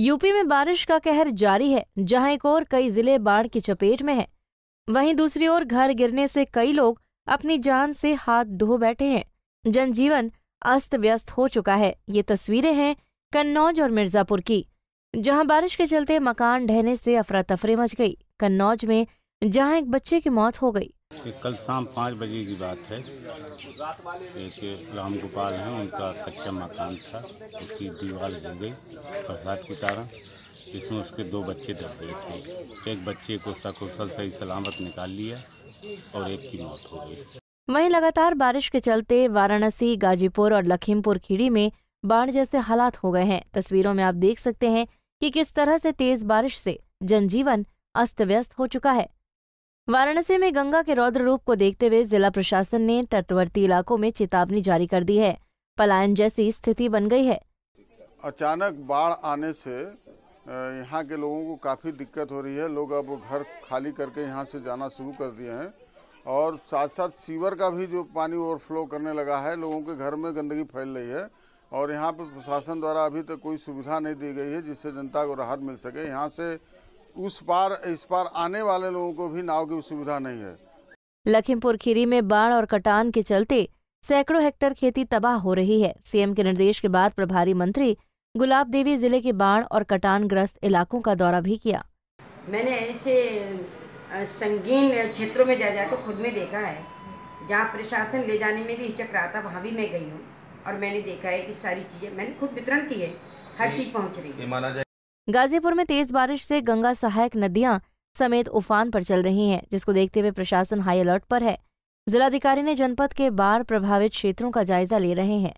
UP में बारिश का कहर जारी है जहां एक और कई जिले बाढ़ की चपेट में हैं, वहीं दूसरी ओर घर गिरने से कई लोग अपनी जान से हाथ धो बैठे हैं जनजीवन अस्त व्यस्त हो चुका है ये तस्वीरें हैं कन्नौज और मिर्जापुर की जहां बारिश के चलते मकान ढहने से अफरा तफरी मच गई कन्नौज में जहां एक बच्चे की मौत हो गई कि कल शाम पाँच बजे की बात है एक राम गोपाल हैं उनका कच्चा मकान था उसकी दीवार हो गई प्रसाद के कारण इसमें उसके दो बच्चे दब गए थे एक बच्चे को सकुशल सही सलामत निकाल लिया और एक की मौत हो गई वहीं लगातार बारिश के चलते वाराणसी गाजीपुर और लखीमपुर खीरी में बाढ़ जैसे हालात हो गए हैं तस्वीरों में आप देख सकते हैं कि किस तरह से तेज बारिश से जनजीवन अस्त व्यस्त हो चुका है वाराणसी में गंगा के रौद्र रूप को देखते हुए जिला प्रशासन ने तटवर्ती इलाकों में चेतावनी जारी कर दी है पलायन जैसी स्थिति बन गई है अचानक बाढ़ आने से यहाँ के लोगों को काफ़ी दिक्कत हो रही है लोग अब घर खाली करके यहाँ से जाना शुरू कर दिए हैं और साथ साथ सीवर का भी जो पानी ओवरफ्लो करने लगा है लोगों के घर में गंदगी फैल रही है और यहाँ पर प्रशासन द्वारा अभी तक कोई सुविधा नहीं दी गई है जिससे जनता को राहत मिल सके यहाँ से उस पार इस पार आने वाले लोगों को भी नाव की सुविधा नहीं है लखीमपुर खीरी में बाढ़ और कटान के चलते सैकड़ों हेक्टेयर खेती तबाह हो रही है सीएम के निर्देश के बाद प्रभारी मंत्री गुलाब देवी जिले के बाढ़ और कटान ग्रस्त इलाकों का दौरा भी किया मैंने ऐसे संगीन क्षेत्रों में जा जाकर खुद में देखा है जहाँ प्रशासन ले जाने में भी हिचक रहा था वहाँ भी मैं गई हूँ और मैंने देखा है कि सारी चीज़ें मैंने खुद वितरण की है हर चीज़ पहुँच रही है गाजीपुर में तेज बारिश से गंगा सहायक नदियां समेत उफान पर चल रही हैं जिसको देखते हुए प्रशासन हाई अलर्ट पर है जिलाधिकारी ने जनपद के बाढ़ प्रभावित क्षेत्रों का जायजा ले रहे हैं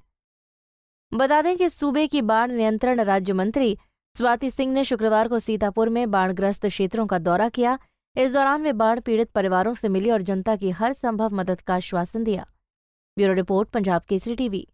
बता दें कि सूबे की बाढ़ नियंत्रण राज्य मंत्री स्वाति सिंह ने शुक्रवार को सीतापुर में बाढ़ग्रस्त क्षेत्रों का दौरा किया इस दौरान वे बाढ़ पीड़ित परिवारों से मिली और जनता की हर संभव मदद का आश्वासन दिया bureau report Punjab Kesari TV